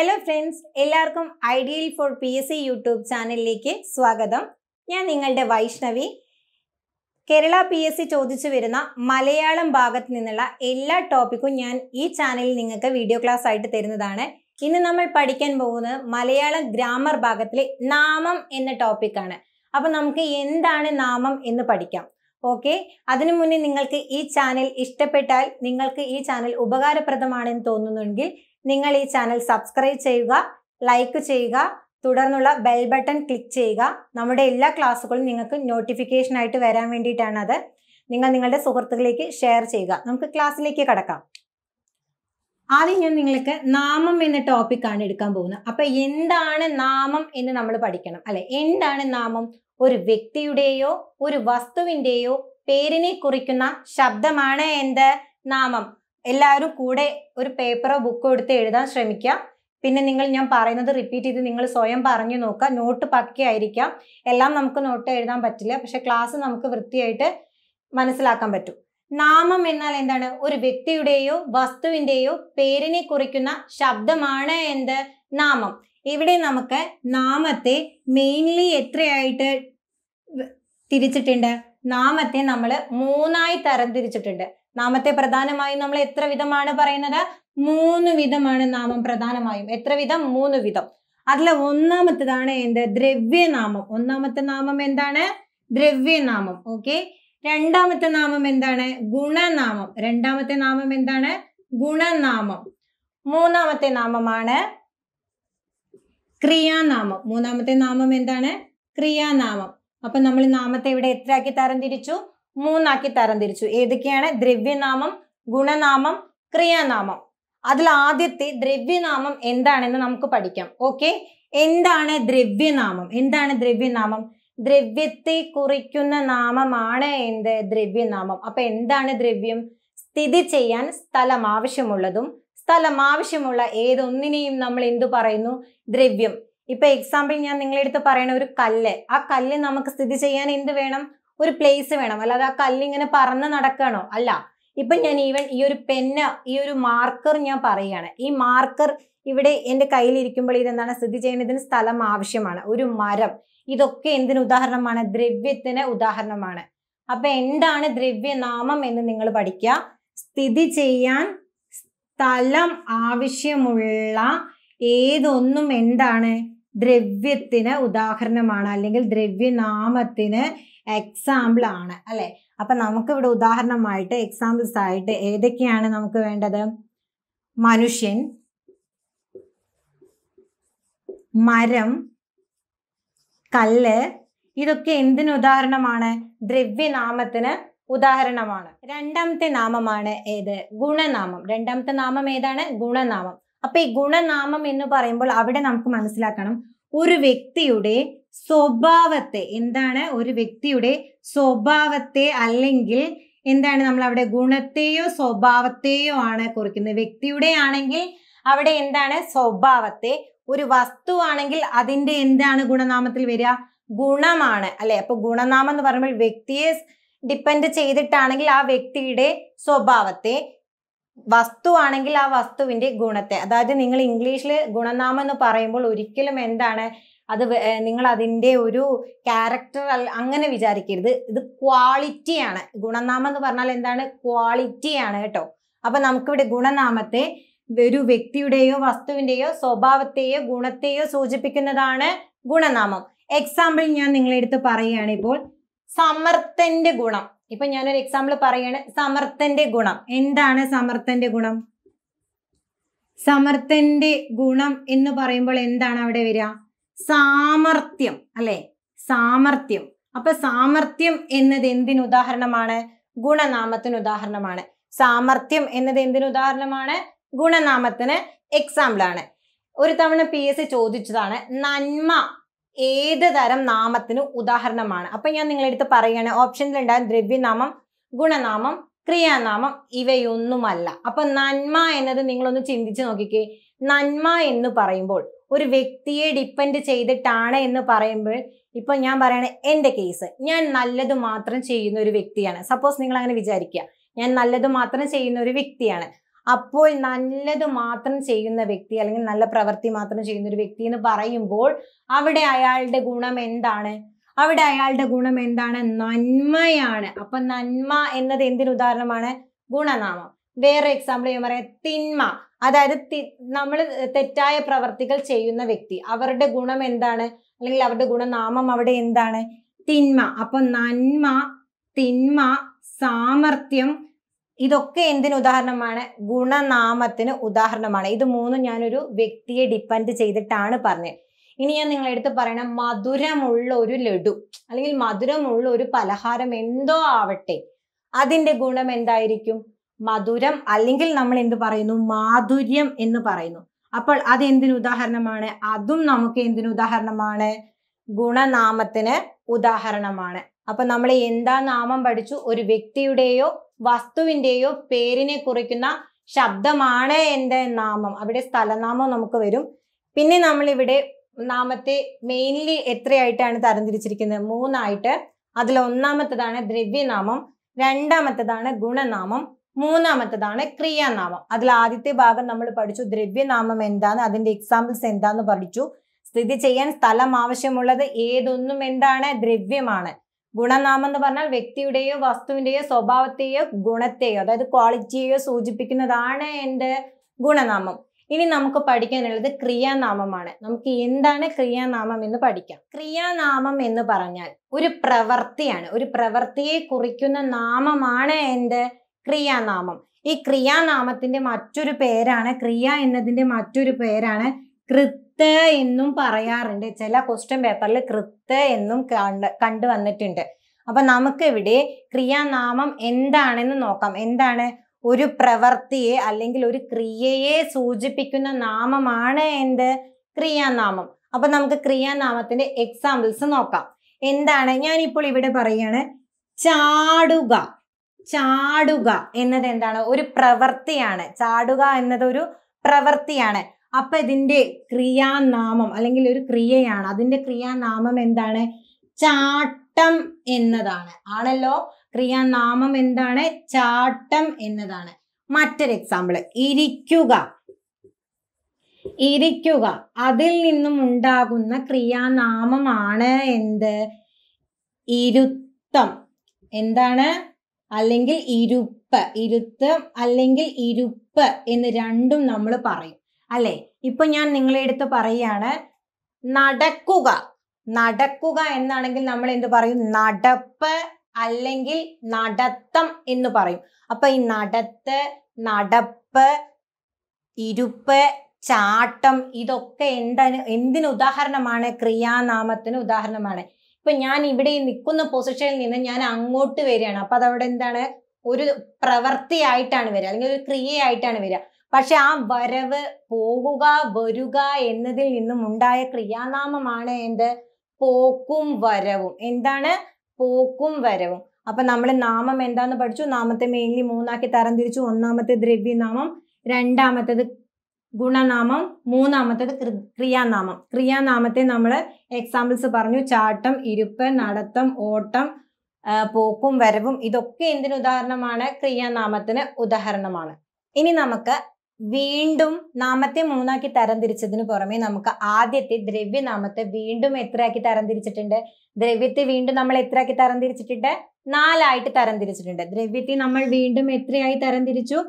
hello friends എല്ലാവർക്കും ideal for P S C YouTube ചാനലിലേക്ക് സ്വാഗതം ഞാൻ നിങ്ങളുടെ Vaishnavi Kerala P S C ചോദിച്ചു വരുന്ന മലയാളം ഭാഗത്ത് നിന്നുള്ള എല്ലാ ടോപ്പിക്കും ഞാൻ ഈ ചാനലിൽ നിങ്ങൾക്ക് വീഡിയോ ക്ലാസ് ആയിട്ട് തരുന്നതാണ് ഇന്ന് നമ്മൾ പഠിക്കാൻ പോകുന്നത് മലയാളം ഗ്രാമർ ഭാഗത്തിലെ നാമം എന്ന ടോപ്പിക്കാണ് അപ്പോൾ നമുക്ക് എന്താണ് നാമം എന്ന് പഠിക്കാം ഓക്കെ അതിനു മുന്നേ നിങ്ങൾക്ക് ഈ ചാനൽ ഇഷ്ടപ്പെട്ടാൽ നിങ്ങൾക്ക് ഈ ചാനൽ ഉപകാരപ്രദമാണെന്ന് തോന്നുന്നുണ്ടെങ്കിൽ നിങ്ങൾ ഈ ചാനൽ സബ്സ്ക്രൈബ് ചെയ്യുക ലൈക്ക് ചെയ്യുക തുടർന്നുള്ള ബെൽ ബട്ടൺ ക്ലിക്ക് ചെയ്യുക നമ്മുടെ എല്ലാ ക്ലാസ്സുകളും നിങ്ങൾക്ക് നോട്ടിഫിക്കേഷൻ ആയിട്ട് വരാൻ വേണ്ടിയിട്ടാണത് നിങ്ങൾ നിങ്ങളുടെ സുഹൃത്തുക്കളിലേക്ക് ഷെയർ ചെയ്യുക നമുക്ക് ക്ലാസ്സിലേക്ക് കടക്കാം ആദ്യം ഞാൻ നിങ്ങൾക്ക് നാമം എന്ന ടോപ്പിക്കാണ് എടുക്കാൻ പോകുന്നത് അപ്പൊ എന്താണ് നാമം എന്ന് നമ്മൾ പഠിക്കണം അല്ലെ എന്താണ് നാമം ഒരു വ്യക്തിയുടെയോ ഒരു വസ്തുവിന്റെയോ പേരിനെ കുറിക്കുന്ന ശബ്ദമാണ് എന്ത് നാമം എല്ലാവരും കൂടെ ഒരു പേപ്പറോ ബുക്കോ എടുത്ത് എഴുതാൻ ശ്രമിക്കുക പിന്നെ നിങ്ങൾ ഞാൻ പറയുന്നത് റിപ്പീറ്റ് ചെയ്ത് നിങ്ങൾ സ്വയം പറഞ്ഞു നോക്കുക നോട്ട് പക്കയായിരിക്കാം എല്ലാം നമുക്ക് നോട്ട് എഴുതാൻ പറ്റില്ല പക്ഷെ ക്ലാസ് നമുക്ക് വൃത്തിയായിട്ട് മനസ്സിലാക്കാൻ പറ്റും നാമം എന്നാൽ എന്താണ് ഒരു വ്യക്തിയുടെയോ വസ്തുവിൻ്റെയോ പേരിനെ കുറിക്കുന്ന ശബ്ദമാണ് എന്ത് നാമം ഇവിടെ നമുക്ക് നാമത്തെ മെയിൻലി എത്രയായിട്ട് തിരിച്ചിട്ടുണ്ട് നാമത്തെ നമ്മൾ മൂന്നായി തരം തിരിച്ചിട്ടുണ്ട് നാമത്തെ പ്രധാനമായും നമ്മൾ എത്ര വിധമാണ് പറയുന്നത് മൂന്ന് വിധമാണ് നാമം പ്രധാനമായും എത്ര വിധം മൂന്ന് വിധം അതിൽ ഒന്നാമത്തേതാണ് എന്ത് ദ്രവ്യനാമം ഒന്നാമത്തെ നാമം എന്താണ് ദ്രവ്യനാമം ഓക്കെ രണ്ടാമത്തെ നാമം എന്താണ് ഗുണനാമം രണ്ടാമത്തെ നാമം എന്താണ് ഗുണനാമം മൂന്നാമത്തെ നാമമാണ് ക്രിയാനാമം മൂന്നാമത്തെ നാമം എന്താണ് ക്രിയാനാമം അപ്പൊ നമ്മൾ നാമത്തെ ഇവിടെ എത്രയാക്കി തിരിച്ചു മൂന്നാക്കി തരംതിരിച്ചു ഏതൊക്കെയാണ് ദ്രവ്യനാമം ഗുണനാമം ക്രിയാനാമം അതിൽ ആദ്യത്തെ ദ്രവ്യനാമം എന്താണെന്ന് നമുക്ക് പഠിക്കാം ഓക്കെ എന്താണ് ദ്രവ്യനാമം എന്താണ് ദ്രവ്യനാമം ദ്രവ്യത്തെ കുറിക്കുന്ന നാമമാണ് എന്ത് ദ്രവ്യനാമം അപ്പൊ എന്താണ് ദ്രവ്യം സ്ഥിതി ചെയ്യാൻ സ്ഥലം ആവശ്യമുള്ളതും സ്ഥലം ആവശ്യമുള്ള ഏതൊന്നിനെയും നമ്മൾ എന്തു പറയുന്നു ദ്രവ്യം ഇപ്പൊ എക്സാമ്പിൾ ഞാൻ നിങ്ങളെടുത്ത് പറയണ ഒരു കല്ല് ആ കല്ല് നമുക്ക് സ്ഥിതി ചെയ്യാൻ എന്ത് വേണം ഒരു പ്ലേസ് വേണം അല്ലാതെ ആ കല്ലിങ്ങനെ പറന്ന് നടക്കണോ അല്ല ഇപ്പൊ ഞാൻ ഈവൻ ഈ ഒരു പെന്ന് ഈ ഒരു മാർക്കർ ഞാൻ പറയുകയാണ് ഈ മാർക്കർ ഇവിടെ എൻ്റെ കയ്യിലിരിക്കുമ്പോൾ ഇതെന്താണ് സ്ഥിതി ചെയ്യുന്നതിന് സ്ഥലം ആവശ്യമാണ് ഒരു മരം ഇതൊക്കെ എന്തിന് ഉദാഹരണമാണ് ദ്രവ്യത്തിന് ഉദാഹരണമാണ് അപ്പൊ എന്താണ് ദ്രവ്യനാമം എന്ന് നിങ്ങൾ പഠിക്കുക സ്ഥിതി ചെയ്യാൻ സ്ഥലം ആവശ്യമുള്ള ഏതൊന്നും എന്താണ് ദ്രവ്യത്തിന് ഉദാഹരണമാണ് അല്ലെങ്കിൽ ദ്രവ്യനാമത്തിന് എക്സാമ്പിൾ ആണ് അല്ലെ അപ്പൊ നമുക്കിവിടെ ഉദാഹരണമായിട്ട് എക്സാമ്പിൾസ് ആയിട്ട് ഏതൊക്കെയാണ് നമുക്ക് വേണ്ടത് മനുഷ്യൻ മരം കല്ല് ഇതൊക്കെ എന്തിന് ഉദാഹരണമാണ് ദ്രവ്യനാമത്തിന് ഉദാഹരണമാണ് രണ്ടാമത്തെ നാമമാണ് ഏത് ഗുണനാമം രണ്ടാമത്തെ നാമം ഏതാണ് ഗുണനാമം അപ്പൊ ഈ ഗുണനാമം എന്ന് പറയുമ്പോൾ അവിടെ നമുക്ക് മനസ്സിലാക്കണം ഒരു വ്യക്തിയുടെ സ്വഭാവത്തെ എന്താണ് ഒരു വ്യക്തിയുടെ സ്വഭാവത്തെ അല്ലെങ്കിൽ എന്താണ് നമ്മൾ അവിടെ ഗുണത്തെയോ സ്വഭാവത്തെയോ ആണ് കുറിക്കുന്നത് വ്യക്തിയുടെ ആണെങ്കിൽ അവിടെ എന്താണ് സ്വഭാവത്തെ ഒരു വസ്തു ആണെങ്കിൽ അതിന്റെ എന്താണ് ഗുണനാമത്തിൽ വരിക ഗുണമാണ് അല്ലെ അപ്പൊ ഗുണനാമം എന്ന് പറയുമ്പോൾ വ്യക്തിയെ ഡിപ്പെൻഡ് ചെയ്തിട്ടാണെങ്കിൽ ആ വ്യക്തിയുടെ സ്വഭാവത്തെ വസ്തു ആണെങ്കിൽ ആ വസ്തുവിന്റെ ഗുണത്തെ അതായത് നിങ്ങൾ ഇംഗ്ലീഷിൽ ഗുണനാമം എന്ന് പറയുമ്പോൾ ഒരിക്കലും എന്താണ് അത് നിങ്ങൾ അതിൻ്റെ ഒരു ക്യാരക്ടർ അങ്ങനെ വിചാരിക്കരുത് ഇത് ക്വാളിറ്റിയാണ് ഗുണനാമം എന്ന് പറഞ്ഞാൽ എന്താണ് ക്വാളിറ്റിയാണ് കേട്ടോ അപ്പൊ നമുക്കിവിടെ ഗുണനാമത്തെ ഒരു വ്യക്തിയുടെയോ വസ്തുവിൻ്റെയോ സ്വഭാവത്തെയോ ഗുണത്തെയോ സൂചിപ്പിക്കുന്നതാണ് ഗുണനാമം എക്സാമ്പിൾ ഞാൻ അടുത്ത് പറയുകയാണ് ഇപ്പോൾ സമർത്ഥന്റെ ഗുണം ഇപ്പൊ ഞാനൊരു എക്സാമ്പിൾ പറയാണ് സമർത്ഥന്റെ ഗുണം എന്താണ് സമർത്ഥന്റെ ഗുണം സമർത്ഥന്റെ ഗുണം എന്ന് പറയുമ്പോൾ എന്താണ് അവിടെ വരിക സാമർത്ഥ്യം അല്ലെ സാമർത്ഥ്യം അപ്പൊ സാമർത്ഥ്യം എന്നത് എന്തിന് ഉദാഹരണമാണ് ഗുണനാമത്തിന് ഉദാഹരണമാണ് സാമർത്ഥ്യം എന്നത് എന്തിന് ഉദാഹരണമാണ് ഗുണനാമത്തിന് എക്സാമ്പിൾ ആണ് ഒരു തവണ പി എസ് സി ചോദിച്ചതാണ് നന്മ ഏത് തരം നാമത്തിന് ഉദാഹരണമാണ് അപ്പൊ ഞാൻ നിങ്ങളെടുത്ത് ഓപ്ഷനിൽ ഉണ്ടായ ദ്രവ്യനാമം ഗുണനാമം ക്രിയാനാമം ഇവയൊന്നുമല്ല അപ്പൊ നന്മ എന്നത് നിങ്ങളൊന്ന് ചിന്തിച്ചു നോക്കിക്കേ നന്മ എന്ന് പറയുമ്പോൾ ഒരു വ്യക്തിയെ ഡിപ്പെൻഡ് ചെയ്തിട്ടാണ് എന്ന് പറയുമ്പോൾ ഇപ്പൊ ഞാൻ പറയണ എൻ്റെ കേസ് ഞാൻ നല്ലത് മാത്രം ചെയ്യുന്ന ഒരു വ്യക്തിയാണ് സപ്പോസ് നിങ്ങൾ അങ്ങനെ വിചാരിക്കുക ഞാൻ നല്ലത് മാത്രം ചെയ്യുന്ന ഒരു വ്യക്തിയാണ് അപ്പോൾ നല്ലത് മാത്രം ചെയ്യുന്ന വ്യക്തി അല്ലെങ്കിൽ നല്ല പ്രവൃത്തി മാത്രം ചെയ്യുന്ന ഒരു വ്യക്തി എന്ന് പറയുമ്പോൾ അവിടെ അയാളുടെ ഗുണം എന്താണ് അവിടെ അയാളുടെ ഗുണം എന്താണ് നന്മയാണ് അപ്പൊ നന്മ എന്നത് എന്തിന് ഉദാഹരണമാണ് ഗുണനാമം വേറെ എക്സാമ്പിൾ ഞാൻ പറയാം തിന്മ അതായത് നമ്മൾ തെറ്റായ പ്രവർത്തികൾ ചെയ്യുന്ന വ്യക്തി അവരുടെ ഗുണം എന്താണ് അല്ലെങ്കിൽ അവരുടെ ഗുണനാമം അവിടെ എന്താണ് തിന്മ അപ്പൊ നന്മ തിന്മ സാമർത്ഥ്യം ഇതൊക്കെ എന്തിനു ഉദാഹരണമാണ് ഗുണനാമത്തിന് ഉദാഹരണമാണ് ഇത് മൂന്നും ഞാനൊരു വ്യക്തിയെ ഡിപ്പെൻഡ് ചെയ്തിട്ടാണ് പറഞ്ഞത് ഇനി ഞാൻ നിങ്ങളെ അടുത്ത് പറയണം മധുരമുള്ള ഒരു ലഡു അല്ലെങ്കിൽ മധുരമുള്ള ഒരു പലഹാരം എന്തോ ആവട്ടെ അതിന്റെ ഗുണം എന്തായിരിക്കും മധുരം അല്ലെങ്കിൽ നമ്മൾ എന്ത് പറയുന്നു മാധുര്യം എന്ന് പറയുന്നു അപ്പോൾ അത് എന്തിനു ഉദാഹരണമാണ് അതും നമുക്ക് എന്തിനു ഉദാഹരണമാണ് ഗുണനാമത്തിന് ഉദാഹരണമാണ് അപ്പൊ നമ്മൾ എന്താ നാമം പഠിച്ചു ഒരു വ്യക്തിയുടെയോ വസ്തുവിന്റെയോ പേരിനെ കുറിക്കുന്ന ശബ്ദമാണ് എന്റെ നാമം അവിടെ സ്ഥലനാമം നമുക്ക് വരും പിന്നെ നമ്മൾ ഇവിടെ നാമത്തെ മെയിൻലി എത്രയായിട്ടാണ് തരംതിരിച്ചിരിക്കുന്നത് മൂന്നായിട്ട് അതിൽ ഒന്നാമത്തതാണ് ദ്രവ്യനാമം രണ്ടാമത്തതാണ് ഗുണനാമം മൂന്നാമത്തതാണ് ക്രിയാനാമം അതിൽ ആദ്യത്തെ ഭാഗം നമ്മൾ പഠിച്ചു ദ്രവ്യനാമം എന്താണ് അതിന്റെ എക്സാമ്പിൾസ് എന്താന്ന് പഠിച്ചു സ്ഥിതി ചെയ്യാൻ സ്ഥലം ആവശ്യമുള്ളത് ഏതൊന്നും എന്താണ് ദ്രവ്യമാണ് ഗുണനാമം എന്ന് പറഞ്ഞാൽ വ്യക്തിയുടെയോ വസ്തുവിന്റെയോ സ്വഭാവത്തെയോ ഗുണത്തെയോ അതായത് ക്വാളിറ്റിയെയോ സൂചിപ്പിക്കുന്നതാണ് എൻ്റെ ഗുണനാമം ഇനി നമുക്ക് പഠിക്കാനുള്ളത് ക്രിയാനാമമാണ് നമുക്ക് എന്താണ് ക്രിയാനാമം എന്ന് പഠിക്കാം ക്രിയാനാമം എന്ന് പറഞ്ഞാൽ ഒരു പ്രവൃത്തിയാണ് ഒരു പ്രവൃത്തിയെ കുറിക്കുന്ന നാമമാണ് എൻ്റെ ക്രിയാനാമം ഈ ക്രിയാനാമത്തിന്റെ മറ്റൊരു പേരാണ് ക്രിയ എന്നതിന്റെ മറ്റൊരു പേരാണ് കൃത്ത് എന്നും പറയാറുണ്ട് ചില ക്വസ്റ്റ്യൻ പേപ്പറിൽ കൃത്ത് എന്നും കണ്ട് കണ്ടു വന്നിട്ടുണ്ട് അപ്പൊ നമുക്കിവിടെ ക്രിയാനാമം എന്താണെന്ന് നോക്കാം എന്താണ് ഒരു പ്രവൃത്തിയെ അല്ലെങ്കിൽ ഒരു ക്രിയയെ സൂചിപ്പിക്കുന്ന നാമമാണ് എന്ത് ക്രിയാനാമം അപ്പൊ നമുക്ക് ക്രിയാനാമത്തിന്റെ എക്സാമ്പിൾസ് നോക്കാം എന്താണ് ഞാനിപ്പോൾ ഇവിടെ പറയാണ് ചാടുക ചാടുക എന്നത് എന്താണ് ഒരു പ്രവൃത്തിയാണ് ചാടുക എന്നത് ഒരു പ്രവൃത്തിയാണ് അപ്പൊ ഇതിന്റെ ക്രിയാനാമം അല്ലെങ്കിൽ ഒരു ക്രിയയാണ് അതിന്റെ ക്രിയാനാമം എന്താണ് ചാട്ടം എന്നതാണ് ആണല്ലോ ക്രിയാനാമം എന്താണ് ചാട്ടം എന്നതാണ് മറ്റൊരു എക്സാമ്പിൾ ഇരിക്കുക ഇരിക്കുക അതിൽ നിന്നും ഉണ്ടാകുന്ന ക്രിയാനാമമാണ് എന്ത് ഇരുത്തം എന്താണ് അല്ലെങ്കിൽ ഇരുപ്പ് ഇരുത്ത് അല്ലെങ്കിൽ ഇരുപ്പ് എന്ന് രണ്ടും നമ്മൾ പറയും അല്ലേ ഇപ്പൊ ഞാൻ നിങ്ങളെ അടുത്ത് പറയാണ് നടക്കുക നടക്കുക എന്നാണെങ്കിൽ നമ്മൾ എന്ത് പറയും നടപ്പ് അല്ലെങ്കിൽ നടത്തം എന്ന് പറയും അപ്പൊ ഈ നടത്ത് നടപ്പ് ഇരുപ്പ് ചാട്ടം ഇതൊക്കെ എന്താണ് എന്തിന് ഉദാഹരണമാണ് ക്രിയാനാമത്തിന് ഉദാഹരണമാണ് ഇപ്പൊ ഞാൻ ഇവിടെ നിൽക്കുന്ന പൊസിഷനിൽ നിന്ന് ഞാൻ അങ്ങോട്ട് വരികയാണ് അപ്പൊ അതവിടെ എന്താണ് ഒരു പ്രവൃത്തിയായിട്ടാണ് വരിക അല്ലെങ്കിൽ ഒരു ക്രിയയായിട്ടാണ് വരിക പക്ഷെ ആ വരവ് പോകുക വരുക എന്നതിൽ നിന്നും ഉണ്ടായ ക്രിയാനാമമാണ് എന്ത് പോക്കും വരവും എന്താണ് പോക്കും വരവും അപ്പൊ നമ്മൾ നാമം എന്താന്ന് പഠിച്ചു നാമത്തെ മെയിൻലി മൂന്നാക്കി തരംതിരിച്ചു ഒന്നാമത്തെ ദ്രവ്യനാമം രണ്ടാമത്തേത് ഗുണനാമം മൂന്നാമത്തേത് ക്രിയാനാമം ക്രിയാനാമത്തെ നമ്മൾ എക്സാമ്പിൾസ് പറഞ്ഞു ചാട്ടം ഇരുപ്പ് നടത്തം ഓട്ടം പോക്കും വരവും ഇതൊക്കെ എന്തിനു ഉദാഹരണമാണ് ക്രിയാനാമത്തിന് ഉദാഹരണമാണ് ഇനി നമുക്ക് വീണ്ടും നാമത്തെ മൂന്നാക്കി തരംതിരിച്ചതിന് പുറമെ നമുക്ക് ആദ്യത്തെ ദ്രവ്യനാമത്തെ വീണ്ടും എത്രയാക്കി തരംതിരിച്ചിട്ടുണ്ട് ദ്രവ്യത്തെ വീണ്ടും നമ്മൾ എത്രയാക്കി തരംതിരിച്ചിട്ടുണ്ട് നാലായിട്ട് തരംതിരിച്ചിട്ടുണ്ട് ദ്രവ്യത്തെ നമ്മൾ വീണ്ടും എത്രയായി തരംതിരിച്ചു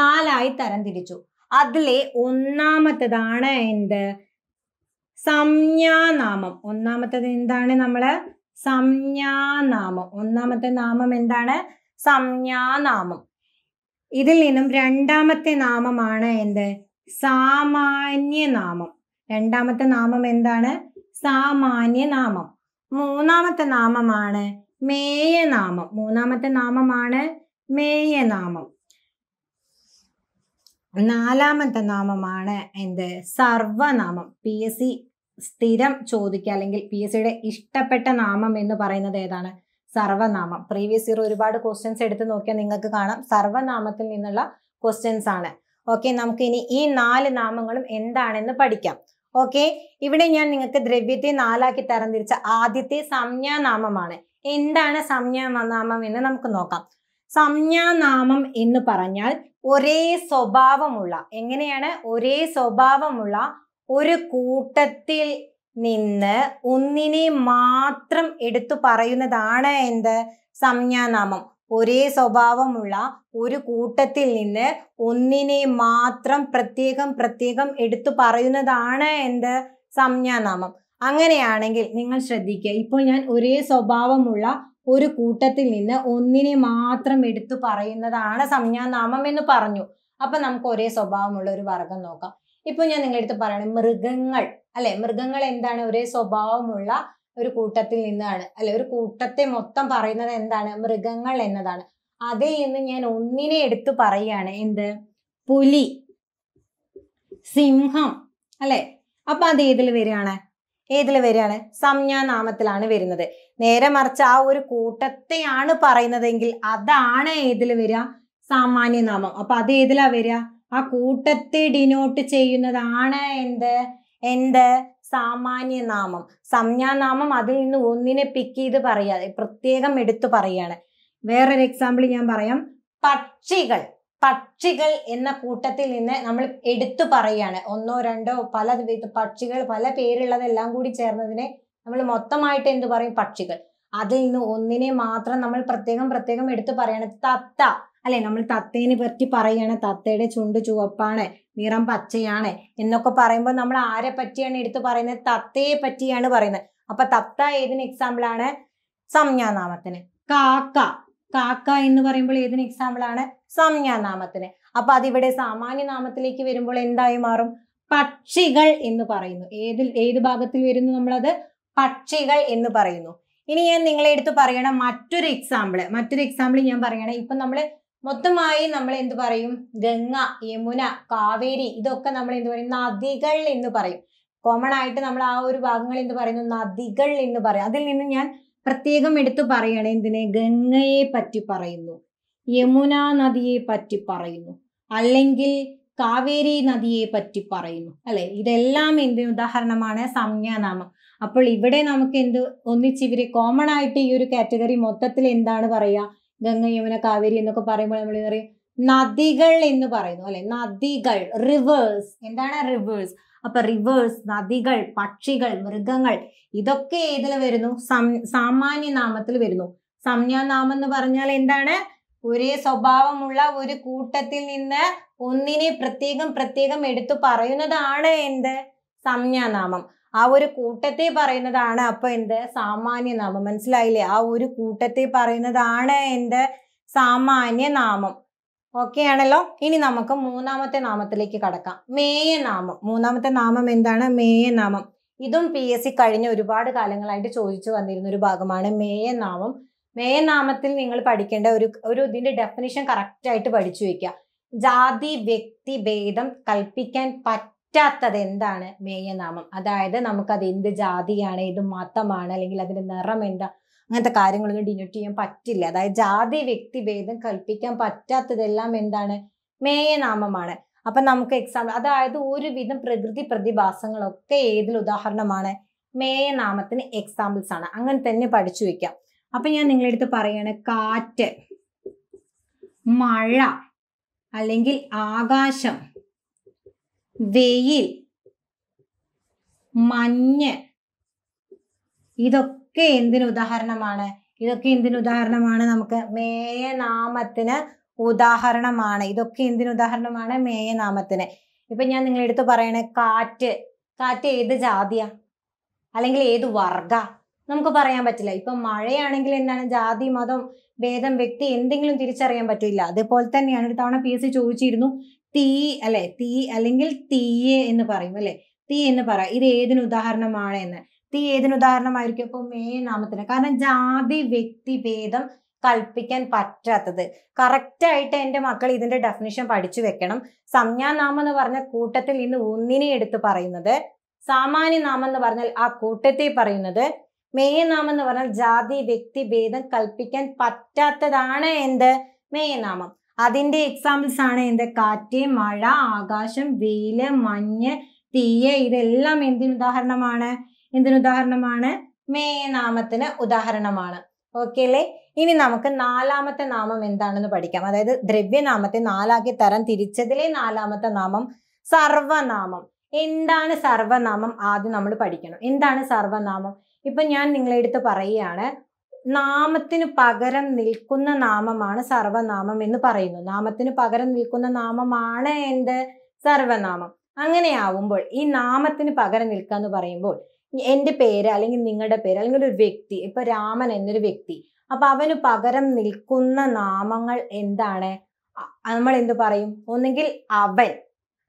നാലായി തരംതിരിച്ചു അതിലെ ഒന്നാമത്തതാണ് എന്ത് സംജ്ഞാനാമം ഒന്നാമത്തത് എന്താണ് നമ്മൾ സംജ്ഞാനാമം ഒന്നാമത്തെ നാമം എന്താണ് സംജ്ഞാനാമം ഇതിൽ നിന്നും രണ്ടാമത്തെ നാമമാണ് എന്ത് സാമാന്യ നാമം രണ്ടാമത്തെ നാമം എന്താണ് സാമാന്യ നാമം മൂന്നാമത്തെ നാമമാണ് മേയനാമം മൂന്നാമത്തെ നാമമാണ് മേയനാമം നാലാമത്തെ നാമമാണ് എന്ത് സർവനാമം പി എസ് സി സ്ഥിരം ചോദിക്കുക അല്ലെങ്കിൽ പി എസ് സിയുടെ ഇഷ്ടപ്പെട്ട നാമം എന്ന് പറയുന്നത് ഏതാണ് സർവനാമം പ്രീവിയസ് ഇയർ ഒരുപാട് ക്വസ്റ്റ്യൻസ് എടുത്ത് നോക്കിയാൽ നിങ്ങൾക്ക് കാണാം സർവനാമത്തിൽ നിന്നുള്ള ക്വസ്റ്റ്യൻസ് ആണ് ഓക്കെ നമുക്ക് ഇനി ഈ നാല് നാമങ്ങളും എന്താണെന്ന് പഠിക്കാം ഓക്കെ ഇവിടെ ഞാൻ നിങ്ങൾക്ക് ദ്രവ്യത്തെ നാലാക്കി തരംതിരിച്ച ആദ്യത്തെ സംജ്ഞാനാമമാണ് എന്താണ് സംജ്ഞാനാമം എന്ന് നമുക്ക് നോക്കാം സംജ്ഞാനാമം എന്ന് പറഞ്ഞാൽ ഒരേ സ്വഭാവമുള്ള എങ്ങനെയാണ് ഒരേ സ്വഭാവമുള്ള ഒരു കൂട്ടത്തിൽ നിന്ന് ഒന്നിനെ മാത്രം എടുത്തു പറയുന്നതാണ് എന്ത് സംജ്ഞാനാമം ഒരേ സ്വഭാവമുള്ള ഒരു കൂട്ടത്തിൽ നിന്ന് ഒന്നിനെ മാത്രം പ്രത്യേകം പ്രത്യേകം എടുത്തു പറയുന്നതാണ് എന്ത് സംജ്ഞാനാമം അങ്ങനെയാണെങ്കിൽ നിങ്ങൾ ശ്രദ്ധിക്കുക ഇപ്പോൾ ഞാൻ ഒരേ സ്വഭാവമുള്ള ഒരു കൂട്ടത്തിൽ നിന്ന് ഒന്നിനെ മാത്രം എടുത്തു പറയുന്നതാണ് സംജ്ഞാനാമം എന്ന് പറഞ്ഞു അപ്പൊ നമുക്ക് ഒരേ സ്വഭാവമുള്ള ഒരു വർഗം നോക്കാം ഇപ്പൊ ഞാൻ നിങ്ങളുടെ അടുത്ത് പറയണേ മൃഗങ്ങൾ അല്ലെ മൃഗങ്ങൾ എന്താണ് ഒരേ സ്വഭാവമുള്ള ഒരു കൂട്ടത്തിൽ നിന്നാണ് അല്ലെ ഒരു കൂട്ടത്തെ മൊത്തം പറയുന്നത് എന്താണ് മൃഗങ്ങൾ എന്നതാണ് അതേ എന്ന് ഞാൻ ഒന്നിനെ എടുത്തു പറയുകയാണ് എന്ത് പുലി സിംഹം അല്ലെ അപ്പൊ അത് ഏതിൽ വരികയാണ് ഏതിൽ വരികയാണ് സംജ്ഞാനാമത്തിലാണ് വരുന്നത് നേരെ മറിച്ച് ആ ഒരു കൂട്ടത്തെയാണ് പറയുന്നതെങ്കിൽ അതാണ് ഏതിൽ വരിക സാമാന്യനാമം അപ്പൊ അത് ഏതിലാ വരിക ആ കൂട്ടത്തെ ഡിനോട്ട് ചെയ്യുന്നതാണ് എന്ത് എന്ത് സാമാന്യനാമം സംജ്ഞാനാമം അതിൽ നിന്ന് ഒന്നിനെ പിക്ക് ചെയ്ത് പറയാതെ പ്രത്യേകം എടുത്തു പറയാണ് വേറൊരു എക്സാമ്പിൾ ഞാൻ പറയാം പക്ഷികൾ പക്ഷികൾ എന്ന കൂട്ടത്തിൽ നിന്ന് നമ്മൾ എടുത്തു പറയുകയാണ് ഒന്നോ രണ്ടോ പല പക്ഷികൾ പല പേരുള്ളതെല്ലാം കൂടി ചേർന്നതിനെ നമ്മൾ മൊത്തമായിട്ട് എന്ത് പറയും പക്ഷികൾ അതിൽ നിന്ന് ഒന്നിനെ മാത്രം നമ്മൾ പ്രത്യേകം പ്രത്യേകം എടുത്തു പറയാണ് തത്ത അല്ലെ നമ്മൾ തത്തേനെ പറ്റി പറയാണ് തത്തയുടെ ചുണ്ട് ചുവപ്പാണ് നിറം പച്ചയാണ് എന്നൊക്കെ പറയുമ്പോൾ നമ്മൾ ആരെ പറ്റിയാണ് എടുത്തു പറയുന്നത് തത്തയെ പറ്റിയാണ് പറയുന്നത് അപ്പൊ തത്ത ഏതിന് എക്സാമ്പിൾ ആണ് സംജ്ഞാനാമത്തിന് കാക്ക കാക്ക എന്ന് പറയുമ്പോൾ ഏതിന് എക്സാമ്പിൾ ആണ് സംജ്ഞാനാമത്തിന് അപ്പൊ അതിവിടെ സാമാന്യനാമത്തിലേക്ക് വരുമ്പോൾ എന്തായി മാറും പക്ഷികൾ എന്ന് പറയുന്നു ഏതിൽ ഏത് ഭാഗത്തിൽ വരുന്നു നമ്മളത് പക്ഷികൾ എന്ന് പറയുന്നു ഇനി ഞാൻ നിങ്ങളെ എടുത്ത് പറയണ മറ്റൊരു എക്സാമ്പിൾ മറ്റൊരു എക്സാമ്പിൾ ഞാൻ പറയണേ ഇപ്പൊ നമ്മൾ മൊത്തമായി നമ്മൾ എന്ത് പറയും ഗംഗ യമുന കാവേരി ഇതൊക്കെ നമ്മൾ എന്ത് പറയും നദികൾ എന്ന് പറയും കോമൺ ആയിട്ട് നമ്മൾ ആ ഒരു ഭാഗങ്ങൾ എന്ത് പറയുന്നു നദികൾ എന്ന് പറയും അതിൽ നിന്ന് ഞാൻ പ്രത്യേകം എടുത്തു പറയണേ എന്തിനെ ഗംഗയെ പറ്റി പറയുന്നു യമുനാ നദിയെ പറ്റി പറയുന്നു അല്ലെങ്കിൽ കാവേരി നദിയെ പറ്റി പറയുന്നു അല്ലെ ഇതെല്ലാം എന്ത് ഉദാഹരണമാണ് സംജ്ഞാനാമം അപ്പോൾ ഇവിടെ നമുക്ക് എന്ത് ഒന്നിച്ച് ഇവര് കോമൺ ആയിട്ട് ഈ ഒരു കാറ്റഗറി മൊത്തത്തിൽ എന്താണ് പറയുക ഗംഗ യമുന കാവേരി എന്നൊക്കെ പറയുമ്പോൾ നമ്മൾ പറയും നദികൾ എന്ന് പറയുന്നു അല്ലെ നദികൾ റിവേഴ്സ് എന്താണ് റിവേഴ്സ് അപ്പൊ റിവേഴ്സ് നദികൾ പക്ഷികൾ മൃഗങ്ങൾ ഇതൊക്കെ ഏതിൽ വരുന്നു സാമാന്യ നാമത്തിൽ വരുന്നു സംജ്ഞാനാമം എന്ന് പറഞ്ഞാൽ എന്താണ് ഒരേ സ്വഭാവമുള്ള ഒരു കൂട്ടത്തിൽ നിന്ന് ഒന്നിനെ പ്രത്യേകം പ്രത്യേകം എടുത്തു പറയുന്നതാണ് എന്ത് സംജ്ഞാനാമം ആ ഒരു കൂട്ടത്തെ പറയുന്നതാണ് അപ്പൊ എന്ത് സാമാന്യനാമം മനസ്സിലായില്ലേ ആ ഒരു കൂട്ടത്തെ പറയുന്നതാണ് എന്ത് സാമാന്യനാമം ഓക്കെ ആണല്ലോ ഇനി നമുക്ക് മൂന്നാമത്തെ നാമത്തിലേക്ക് കടക്കാം മേയനാമം മൂന്നാമത്തെ നാമം എന്താണ് മേയനാമം ഇതും പി എസ് സി കഴിഞ്ഞ ഒരുപാട് കാലങ്ങളായിട്ട് ചോദിച്ചു വന്നിരുന്ന ഒരു ഭാഗമാണ് മേയനാമം മേനാമത്തിൽ നിങ്ങൾ പഠിക്കേണ്ട ഒരു ഒരു ഇതിന്റെ ഡെഫിനിഷൻ കറക്റ്റായിട്ട് പഠിച്ചു വെക്കുക ജാതി വ്യക്തി ഭേദം കൽപ്പിക്കാൻ പറ്റാത്തത് എന്താണ് മേയനാമം അതായത് നമുക്കത് എന്ത് ജാതിയാണ് ഇത് മതമാണ് അല്ലെങ്കിൽ അതിന്റെ നിറം എന്താ അങ്ങനത്തെ കാര്യങ്ങളൊന്നും ഡിനോട്ട് ചെയ്യാൻ പറ്റില്ല അതായത് ജാതി വ്യക്തി ഭേദം കൽപ്പിക്കാൻ പറ്റാത്തതെല്ലാം എന്താണ് മേയനാമമാണ് അപ്പൊ നമുക്ക് എക്സാം അതായത് ഒരുവിധം പ്രകൃതി പ്രതിഭാസങ്ങളൊക്കെ ഏതിൽ ഉദാഹരണമാണ് മേയനാമത്തിന് എക്സാമ്പിൾസ് ആണ് അങ്ങനെ തന്നെ പഠിച്ചു വെക്കാം അപ്പൊ ഞാൻ അടുത്ത് പറയാണ് കാറ്റ് മഴ അല്ലെങ്കിൽ ആകാശം വെയിൽ മഞ്ഞ് ഇതൊക്കെ എന്തിന് ഉദാഹരണമാണ് ഇതൊക്കെ എന്തിന് ഉദാഹരണമാണ് നമുക്ക് മേയനാമത്തിന് ഉദാഹരണമാണ് ഇതൊക്കെ എന്തിന് ഉദാഹരണമാണ് മേയനാമത്തിന് ഇപ്പൊ ഞാൻ നിങ്ങളെടുത്ത് പറയണേ കാറ്റ് കാറ്റ് ഏത് ജാതിയാ അല്ലെങ്കിൽ ഏത് വർഗ നമുക്ക് പറയാൻ പറ്റില്ല ഇപ്പൊ മഴയാണെങ്കിൽ എന്താണ് ജാതി മതം ഭേദം വ്യക്തി എന്തെങ്കിലും തിരിച്ചറിയാൻ പറ്റില്ല അതേപോലെ തന്നെയാണ് ഒരു തവണ പി എസ് സി ചോദിച്ചിരുന്നു തീ അല്ലെ തീ അല്ലെങ്കിൽ തീയെ എന്ന് പറയും അല്ലെ തീ എന്ന് പറയാം ഇത് ഏതിന് ഉദാഹരണമാണ് എന്ന് തീ ഏതിന് ഉദാഹരണമായിരിക്കും ഇപ്പൊ മേ നാമത്തിന് കാരണം ജാതി വ്യക്തി ഭേദം കൽപ്പിക്കാൻ പറ്റാത്തത് കറക്റ്റായിട്ട് എൻ്റെ മക്കൾ ഇതിന്റെ ഡെഫിനിഷൻ പഠിച്ചു വെക്കണം സംജ്ഞാനാമം എന്ന് പറഞ്ഞ കൂട്ടത്തിൽ നിന്ന് ഒന്നിനെ എടുത്ത് പറയുന്നത് സാമാന്യ എന്ന് പറഞ്ഞാൽ ആ കൂട്ടത്തെ പറയുന്നത് മേയനാമം എന്ന് പറഞ്ഞാൽ ജാതി വ്യക്തി ഭേദം കൽപ്പിക്കാൻ പറ്റാത്തതാണ് എന്ത് മേയനാമം അതിന്റെ എക്സാമ്പിൾസ് ആണ് എന്ത് കാറ്റ് മഴ ആകാശം വെയില് മഞ്ഞ് തീയ ഇതെല്ലാം എന്തിനുദാഹരണമാണ് ഉദാഹരണമാണ് ഉദാഹരണമാണ് മേയനാമത്തിന് ഉദാഹരണമാണ് ഓക്കെ അല്ലേ ഇനി നമുക്ക് നാലാമത്തെ നാമം എന്താണെന്ന് പഠിക്കാം അതായത് ദ്രവ്യനാമത്തെ നാലാക്കി തരം തിരിച്ചതിലെ നാലാമത്തെ നാമം സർവനാമം എന്താണ് സർവനാമം ആദ്യം നമ്മൾ പഠിക്കണം എന്താണ് സർവനാമം ഇപ്പൊ ഞാൻ നിങ്ങളെ അടുത്ത് പറയുകയാണ് നാമത്തിന് പകരം നിൽക്കുന്ന നാമമാണ് സർവനാമം എന്ന് പറയുന്നു നാമത്തിന് പകരം നിൽക്കുന്ന നാമമാണ് എന്ത് സർവനാമം അങ്ങനെയാവുമ്പോൾ ഈ നാമത്തിന് പകരം നിൽക്കുക എന്ന് പറയുമ്പോൾ എൻ്റെ പേര് അല്ലെങ്കിൽ നിങ്ങളുടെ പേര് അല്ലെങ്കിൽ ഒരു വ്യക്തി ഇപ്പൊ രാമൻ എന്നൊരു വ്യക്തി അപ്പൊ അവന് പകരം നിൽക്കുന്ന നാമങ്ങൾ എന്താണ് നമ്മൾ എന്ത് പറയും ഒന്നെങ്കിൽ അവൻ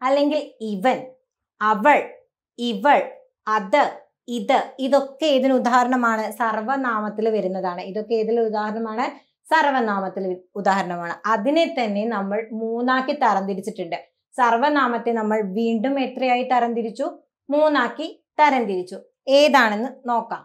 അല്ലെങ്കിൽ ഇവൻ അവൾ ഇവൾ അത് ഇത് ഇതൊക്കെ ഇതിന് ഉദാഹരണമാണ് സർവനാമത്തിൽ വരുന്നതാണ് ഇതൊക്കെ ഇതിൽ ഉദാഹരണമാണ് സർവനാമത്തിൽ ഉദാഹരണമാണ് അതിനെ തന്നെ നമ്മൾ മൂന്നാക്കി തരംതിരിച്ചിട്ടുണ്ട് സർവനാമത്തെ നമ്മൾ വീണ്ടും എത്രയായി തരംതിരിച്ചു മൂന്നാക്കി തരംതിരിച്ചു ഏതാണെന്ന് നോക്കാം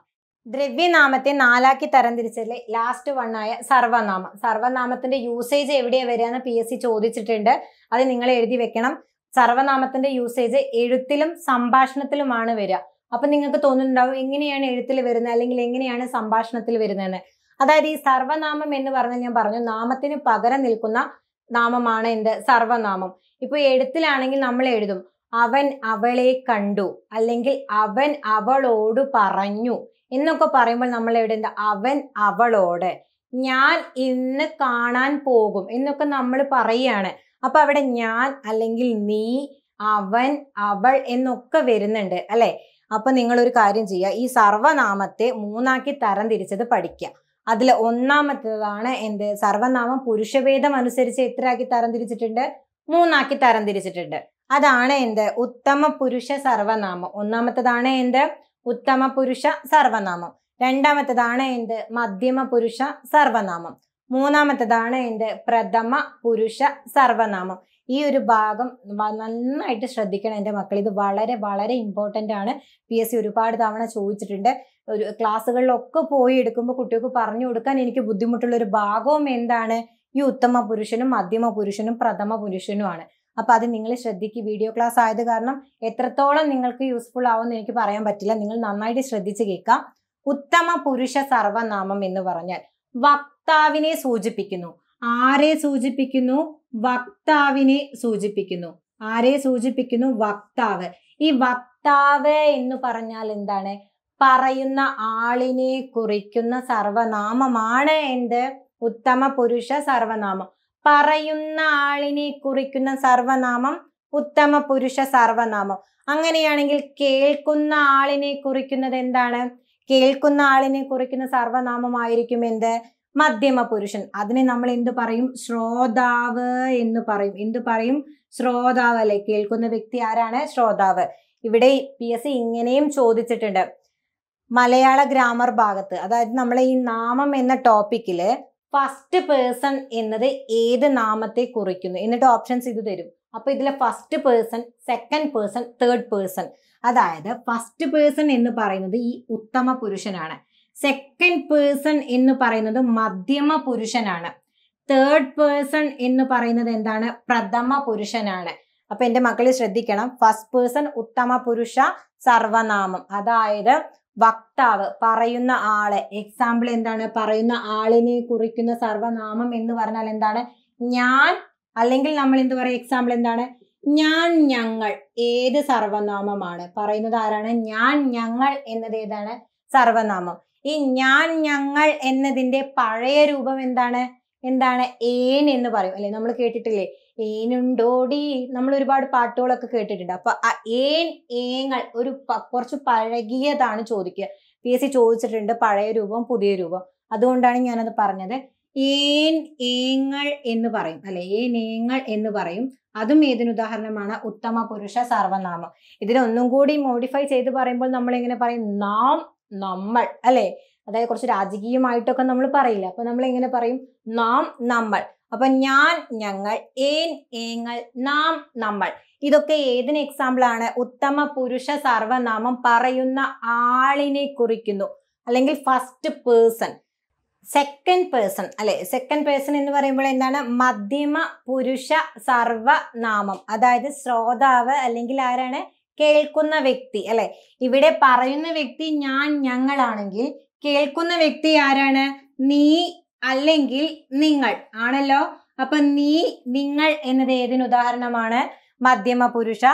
ദ്രവ്യനാമത്തെ നാലാക്കി തരംതിരിച്ചതിലെ ലാസ്റ്റ് വണ്ണായ സർവനാമം സർവനാമത്തിന്റെ യൂസേജ് എവിടെയാ വരികയെന്ന് പി എസ് സി ചോദിച്ചിട്ടുണ്ട് അത് നിങ്ങൾ എഴുതി വെക്കണം സർവനാമത്തിന്റെ യൂസേജ് എഴുത്തിലും സംഭാഷണത്തിലുമാണ് വരിക അപ്പൊ നിങ്ങൾക്ക് തോന്നുന്നുണ്ടാവും എങ്ങനെയാണ് എഴുത്തിൽ വരുന്നത് അല്ലെങ്കിൽ എങ്ങനെയാണ് സംഭാഷണത്തിൽ വരുന്നതെന്ന് അതായത് ഈ സർവനാമം എന്ന് പറഞ്ഞാൽ ഞാൻ പറഞ്ഞു നാമത്തിന് പകരം നിൽക്കുന്ന നാമമാണ് എന്ത് സർവനാമം ഇപ്പൊ എഴുത്തിലാണെങ്കിൽ നമ്മൾ എഴുതും അവൻ അവളെ കണ്ടു അല്ലെങ്കിൽ അവൻ അവളോട് പറഞ്ഞു എന്നൊക്കെ പറയുമ്പോൾ നമ്മൾ എഴുതുന്നത് അവൻ അവളോട് ഞാൻ ഇന്ന് കാണാൻ പോകും എന്നൊക്കെ നമ്മൾ പറയുകയാണ് അപ്പൊ അവിടെ ഞാൻ അല്ലെങ്കിൽ നീ അവൻ അവൾ എന്നൊക്കെ വരുന്നുണ്ട് അല്ലെ അപ്പം നിങ്ങളൊരു കാര്യം ചെയ്യുക ഈ സർവനാമത്തെ മൂന്നാക്കി തരം തിരിച്ചത് പഠിക്കുക അതിൽ ഒന്നാമത്തേതാണ് എന്ത് സർവനാമം പുരുഷഭേദം അനുസരിച്ച് എത്രയാക്കി തിരിച്ചിട്ടുണ്ട് മൂന്നാക്കി തരം തിരിച്ചിട്ടുണ്ട് അതാണ് എന്ത് ഉത്തമ പുരുഷ സർവനാമം ഒന്നാമത്തേതാണ് എന്ത് ഉത്തമ പുരുഷ സർവനാമം രണ്ടാമത്തേതാണ് എന്ത് മധ്യമ പുരുഷ സർവനാമം മൂന്നാമത്തേതാണ് എന്ത് പ്രഥമ പുരുഷ സർവനാമം ഈ ഒരു ഭാഗം നന്നായിട്ട് ശ്രദ്ധിക്കണം എൻ്റെ മക്കൾ ഇത് വളരെ വളരെ ഇമ്പോർട്ടൻ്റ് ആണ് പി എസ് സി ഒരുപാട് തവണ ചോദിച്ചിട്ടുണ്ട് ഒരു ക്ലാസ്സുകളിലൊക്കെ പോയി എടുക്കുമ്പോൾ കുട്ടികൾക്ക് പറഞ്ഞു കൊടുക്കാൻ എനിക്ക് ബുദ്ധിമുട്ടുള്ള ഒരു ഭാഗവും എന്താണ് ഈ ഉത്തമ പുരുഷനും മധ്യമ പുരുഷനും പ്രഥമ പുരുഷനുമാണ് അപ്പോൾ അത് നിങ്ങൾ ശ്രദ്ധിക്കുക വീഡിയോ ക്ലാസ് ആയത് കാരണം എത്രത്തോളം നിങ്ങൾക്ക് യൂസ്ഫുൾ ആവുമെന്ന് എനിക്ക് പറയാൻ പറ്റില്ല നിങ്ങൾ നന്നായിട്ട് ശ്രദ്ധിച്ച് കേൾക്കാം ഉത്തമ പുരുഷ സർവനാമം എന്ന് പറഞ്ഞാൽ വക്താവിനെ സൂചിപ്പിക്കുന്നു ആരെ സൂചിപ്പിക്കുന്നു വക്താവിനെ സൂചിപ്പിക്കുന്നു ആരെ സൂചിപ്പിക്കുന്നു വക്താവ് ഈ വക്താവ് എന്ന് പറഞ്ഞാൽ എന്താണ് പറയുന്ന ആളിനെ കുറിക്കുന്ന സർവനാമമാണ് എന്ത് ഉത്തമ പുരുഷ സർവനാമം പറയുന്ന ആളിനെ കുറിക്കുന്ന സർവനാമം ഉത്തമ പുരുഷ സർവനാമം അങ്ങനെയാണെങ്കിൽ കേൾക്കുന്ന ആളിനെ കുറിക്കുന്നത് എന്താണ് കേൾക്കുന്ന ആളിനെ കുറിക്കുന്ന സർവനാമമായിരിക്കും എന്ത് മധ്യമ പുരുഷൻ അതിനെ നമ്മൾ എന്ത് പറയും ശ്രോതാവ് എന്ന് പറയും എന്ത് പറയും ശ്രോതാവ് അല്ലെ കേൾക്കുന്ന വ്യക്തി ആരാണ് ശ്രോതാവ് ഇവിടെ പി എസ് സി ഇങ്ങനെയും ചോദിച്ചിട്ടുണ്ട് മലയാള ഗ്രാമർ ഭാഗത്ത് അതായത് നമ്മൾ ഈ നാമം എന്ന ടോപ്പിക്കില് ഫസ്റ്റ് പേഴ്സൺ എന്നത് ഏത് നാമത്തെ കുറിക്കുന്നു എന്നിട്ട് ഓപ്ഷൻസ് ഇത് തരും അപ്പൊ ഇതിലെ first person second person third person അതായത് ഫസ്റ്റ് പേഴ്സൺ എന്ന് പറയുന്നത് ഈ ഉത്തമ പുരുഷനാണ് സെക്കൻഡ് പേഴ്സൺ എന്ന് പറയുന്നത് മധ്യമ പുരുഷനാണ് തേർഡ് പേഴ്സൺ എന്ന് പറയുന്നത് എന്താണ് പ്രഥമ പുരുഷനാണ് അപ്പൊ എന്റെ മക്കൾ ശ്രദ്ധിക്കണം ഫസ്റ്റ് പേഴ്സൺ ഉത്തമ പുരുഷ സർവനാമം അതായത് വക്താവ് പറയുന്ന ആള് എക്സാമ്പിൾ എന്താണ് പറയുന്ന ആളിനെ കുറിക്കുന്ന സർവനാമം എന്ന് പറഞ്ഞാൽ എന്താണ് ഞാൻ അല്ലെങ്കിൽ നമ്മൾ എന്ത് പറയും എക്സാമ്പിൾ എന്താണ് ഞാൻ ഞങ്ങൾ ഏത് സർവനാമമാണ് പറയുന്നത് ആരാണ് ഞാൻ ഞങ്ങൾ എന്നത് ഏതാണ് സർവനാമം ഈ ഞാൻ ഞങ്ങൾ എന്നതിൻ്റെ പഴയ രൂപം എന്താണ് എന്താണ് ഏൻ എന്ന് പറയും അല്ലെ നമ്മൾ കേട്ടിട്ടില്ലേ ഏനുണ്ടോടി നമ്മൾ ഒരുപാട് പാട്ടുകളൊക്കെ കേട്ടിട്ടുണ്ട് അപ്പൊ ആ ഏൻ ഏങ്ങൾ ഒരു കുറച്ച് പഴകിയതാണ് ചോദിക്കുക പി എസ് സി ചോദിച്ചിട്ടുണ്ട് പഴയ രൂപം പുതിയ രൂപം അതുകൊണ്ടാണ് ഞാനത് പറഞ്ഞത് ഏൻ ഏങ്ങൾ എന്ന് പറയും അല്ലെ ഏൻ ഏങ്ങൾ എന്ന് പറയും അതും ഏതിനുദാഹരണമാണ് ഉദാഹരണമാണ് ഉത്തമ പുരുഷ സർവനാമം ഇതിനൊന്നും കൂടി മോഡിഫൈ ചെയ്ത് പറയുമ്പോൾ നമ്മൾ എങ്ങനെ പറയും നാം നമ്മൾ അല്ലെ അതായത് കുറച്ച് രാജകീയമായിട്ടൊക്കെ നമ്മൾ പറയില്ല അപ്പൊ നമ്മൾ എങ്ങനെ പറയും നാം നമ്മൾ അപ്പൊ ഞാൻ ഞങ്ങൾ ഏൻ ഏങ്ങൾ നാം നമ്മൾ ഇതൊക്കെ ഏതിന് എക്സാമ്പിൾ ആണ് ഉത്തമ പുരുഷ സർവനാമം പറയുന്ന ആളിനെ കുറിക്കുന്നു അല്ലെങ്കിൽ ഫസ്റ്റ് പേഴ്സൺ സെക്കൻഡ് പേഴ്സൺ അല്ലെ സെക്കൻഡ് പേഴ്സൺ എന്ന് പറയുമ്പോൾ എന്താണ് മധ്യമ പുരുഷ സർവനാമം അതായത് ശ്രോതാവ് അല്ലെങ്കിൽ ആരാണ് കേൾക്കുന്ന വ്യക്തി അല്ലെ ഇവിടെ പറയുന്ന വ്യക്തി ഞാൻ ഞങ്ങളാണെങ്കിൽ കേൾക്കുന്ന വ്യക്തി ആരാണ് നീ അല്ലെങ്കിൽ നിങ്ങൾ ആണല്ലോ അപ്പൊ നീ നിങ്ങൾ എന്നത് ഏതിന് ഉദാഹരണമാണ് മധ്യമ പുരുഷ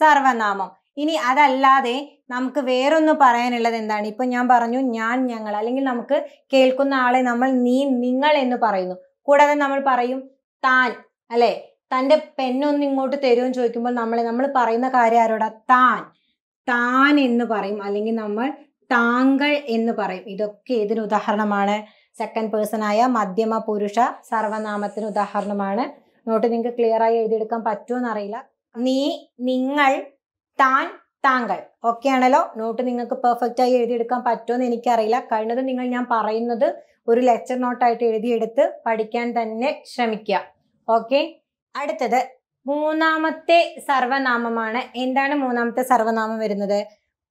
സർവനാമം ഇനി അതല്ലാതെ നമുക്ക് വേറൊന്ന് പറയാനുള്ളത് എന്താണ് ഇപ്പൊ ഞാൻ പറഞ്ഞു ഞാൻ ഞങ്ങൾ അല്ലെങ്കിൽ നമുക്ക് കേൾക്കുന്ന ആളെ നമ്മൾ നീ നിങ്ങൾ എന്ന് പറയുന്നു കൂടാതെ നമ്മൾ പറയും താൻ അല്ലെ തൻ്റെ പെന്നൊന്ന് ഇങ്ങോട്ട് തരുമെന്ന് ചോദിക്കുമ്പോൾ നമ്മൾ നമ്മൾ പറയുന്ന കാര്യം ആരോടാ താൻ താൻ എന്ന് പറയും അല്ലെങ്കിൽ നമ്മൾ താങ്കൾ എന്ന് പറയും ഇതൊക്കെ ഏതിന് ഉദാഹരണമാണ് സെക്കൻഡ് പേഴ്സൺ ആയ മധ്യമ പുരുഷ സർവനാമത്തിന് ഉദാഹരണമാണ് നോട്ട് നിങ്ങൾക്ക് ക്ലിയർ ആയി എഴുതിയെടുക്കാൻ പറ്റുമെന്ന് അറിയില്ല നീ നിങ്ങൾ താൻ താങ്കൾ ഓക്കെ ആണല്ലോ നോട്ട് നിങ്ങൾക്ക് പെർഫെക്റ്റ് ആയി എഴുതിയെടുക്കാൻ പറ്റുമെന്ന് എനിക്കറിയില്ല കഴിഞ്ഞത് നിങ്ങൾ ഞാൻ പറയുന്നത് ഒരു ലെക്ചർ നോട്ടായിട്ട് എഴുതിയെടുത്ത് പഠിക്കാൻ തന്നെ ശ്രമിക്കുക ഓക്കെ അടുത്തത് മൂന്നാമത്തെ സർവനാമമാണ് എന്താണ് മൂന്നാമത്തെ സർവനാമം വരുന്നത്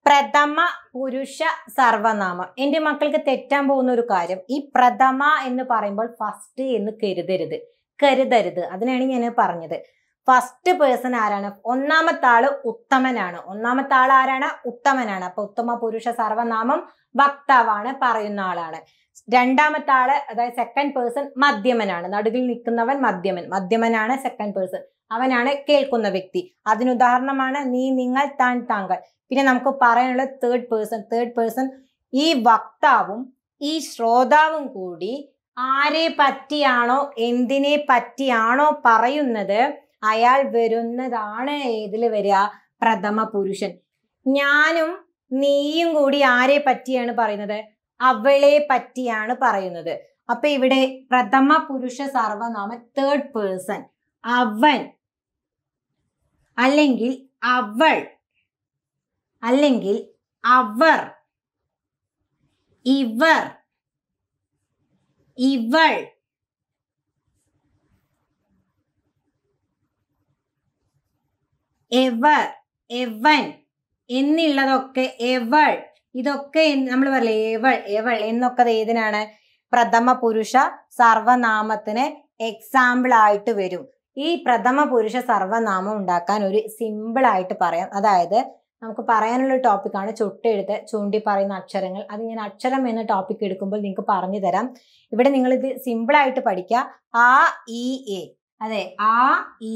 പ്രഥമ പുരുഷ സർവനാമം എൻ്റെ മക്കൾക്ക് തെറ്റാൻ പോകുന്ന ഒരു കാര്യം ഈ പ്രഥമ എന്ന് പറയുമ്പോൾ ഫസ്റ്റ് എന്ന് കരുതരുത് കരുതരുത് അതിനാണ് ഞാൻ പറഞ്ഞത് ഫസ്റ്റ് പേഴ്സൺ ആരാണ് ഒന്നാമത്തെ ആള് ഉത്തമനാണ് ഒന്നാമത്തെ ആൾ ആരാണ് ഉത്തമനാണ് അപ്പൊ ഉത്തമ പുരുഷ സർവനാമം വക്താവാണ് പറയുന്ന ആളാണ് രണ്ടാമത്തെ ആള് അതായത് സെക്കൻഡ് പേഴ്സൺ മധ്യമനാണ് നടുവിൽ നിൽക്കുന്നവൻ മധ്യമൻ മധ്യമനാണ് സെക്കൻഡ് പേഴ്സൺ അവനാണ് കേൾക്കുന്ന വ്യക്തി അതിനുദാഹരണമാണ് നീ നിങ്ങൾ താൻ താങ്കൾ പിന്നെ നമുക്ക് പറയാനുള്ള തേർഡ് പേഴ്സൺ തേർഡ് പേഴ്സൺ ഈ വക്താവും ഈ ശ്രോതാവും കൂടി ആരെ പറ്റിയാണോ എന്തിനെ പറ്റിയാണോ പറയുന്നത് അയാൾ വരുന്നതാണ് ഏതിൽ വരിക പ്രഥമ പുരുഷൻ ഞാനും നീയും കൂടി ആരെ പറ്റിയാണ് പറയുന്നത് അവളെ പറ്റിയാണ് പറയുന്നത് അപ്പൊ ഇവിടെ പ്രഥമ പുരുഷ സർവനാമം തേർഡ് പേഴ്സൺ അവൻ അല്ലെങ്കിൽ അവൾ അല്ലെങ്കിൽ അവർ ഇവർ ഇവൾ എവർ എവൻ എന്നുള്ളതൊക്കെ എവൾ ഇതൊക്കെ നമ്മൾ പറയില്ലേ ഏവൾ ഏവൾ എന്നൊക്കെ ഏതിനാണ് പ്രഥമ പുരുഷ സർവനാമത്തിന് എക്സാമ്പിൾ ആയിട്ട് വരും ഈ പ്രഥമ പുരുഷ സർവനാമം ഉണ്ടാക്കാൻ ഒരു സിമ്പിൾ ആയിട്ട് പറയാം അതായത് നമുക്ക് പറയാനുള്ള ടോപ്പിക്കാണ് ചുട്ടെഴുത്ത് ചൂണ്ടി പറയുന്ന അക്ഷരങ്ങൾ അത് ഞാൻ അക്ഷരം എന്ന ടോപ്പിക് എടുക്കുമ്പോൾ നിങ്ങൾക്ക് പറഞ്ഞു തരാം ഇവിടെ നിങ്ങൾ ഇത് സിമ്പിൾ ആയിട്ട് പഠിക്കുക ആ ഇ എ അതെ ആ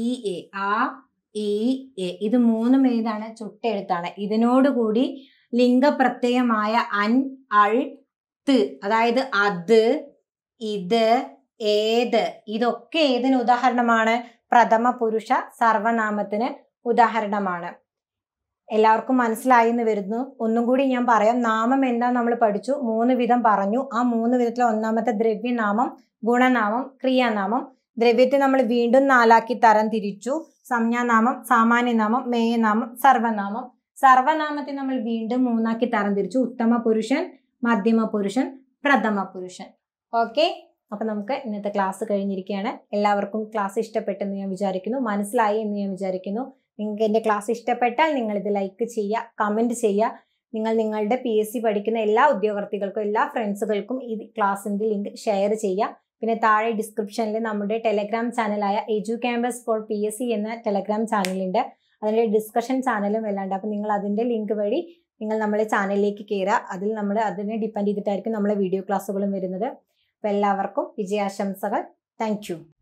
ഇ എ ആ ഇ എ ഇത് മൂന്നും ഏതാണ് ചുട്ടെഴുത്താണ് ഇതിനോടുകൂടി ലിംഗപ്രത്യയമായ അൻ അൾ ത് അതായത് അത് ഇത് ഏത് ഇതൊക്കെ ഏതിന് ഉദാഹരണമാണ് പ്രഥമ പുരുഷ സർവനാമത്തിന് ഉദാഹരണമാണ് എല്ലാവർക്കും മനസ്സിലായി എന്ന് വരുന്നു ഒന്നും കൂടി ഞാൻ പറയാം നാമം എന്താ നമ്മൾ പഠിച്ചു മൂന്ന് വിധം പറഞ്ഞു ആ മൂന്ന് വിധത്തിലെ ഒന്നാമത്തെ ദ്രവ്യനാമം ഗുണനാമം ക്രിയാനാമം ദ്രവ്യത്തെ നമ്മൾ വീണ്ടും നാലാക്കി തരം തിരിച്ചു സംജ്ഞാനാമം സാമാന്യനാമം മേയനാമം സർവനാമം സർവനാമത്തെ നമ്മൾ വീണ്ടും മൂന്നാക്കി തരം തിരിച്ചു ഉത്തമ പുരുഷൻ മധ്യമ പുരുഷൻ പ്രഥമ പുരുഷൻ ഓക്കെ അപ്പൊ നമുക്ക് ഇന്നത്തെ ക്ലാസ് കഴിഞ്ഞിരിക്കുകയാണ് എല്ലാവർക്കും ക്ലാസ് ഇഷ്ടപ്പെട്ടെന്ന് ഞാൻ വിചാരിക്കുന്നു മനസ്സിലായി എന്ന് ഞാൻ വിചാരിക്കുന്നു നിങ്ങൾക്ക് എൻ്റെ ക്ലാസ് ഇഷ്ടപ്പെട്ടാൽ നിങ്ങൾ ഇത് ലൈക്ക് ചെയ്യുക കമൻറ്റ് ചെയ്യുക നിങ്ങൾ നിങ്ങളുടെ പി എസ് സി പഠിക്കുന്ന എല്ലാ ഉദ്യോഗാർത്ഥികൾക്കും എല്ലാ ഫ്രണ്ട്സുകൾക്കും ഈ ക്ലാസ്സിൻ്റെ ലിങ്ക് ഷെയർ ചെയ്യുക പിന്നെ താഴെ ഡിസ്ക്രിപ്ഷനിൽ നമ്മുടെ ടെലഗ്രാം ചാനലായ edu campus for P S C എന്ന ടെലഗ്രാം ചാനലുണ്ട് അതിൻ്റെ ഡിസ്കഷൻ ചാനലും എല്ലാം ഉണ്ട് അപ്പോൾ നിങ്ങൾ അതിൻ്റെ ലിങ്ക് വഴി നിങ്ങൾ നമ്മളെ ചാനലിലേക്ക് കയറുക അതിൽ നമ്മൾ അതിനെ ഡിപ്പെൻഡ് ചെയ്തിട്ടായിരിക്കും നമ്മളെ വീഡിയോ ക്ലാസ്സുകളും വരുന്നത് അപ്പോൾ എല്ലാവർക്കും വിജയാശംസകൾ താങ്ക്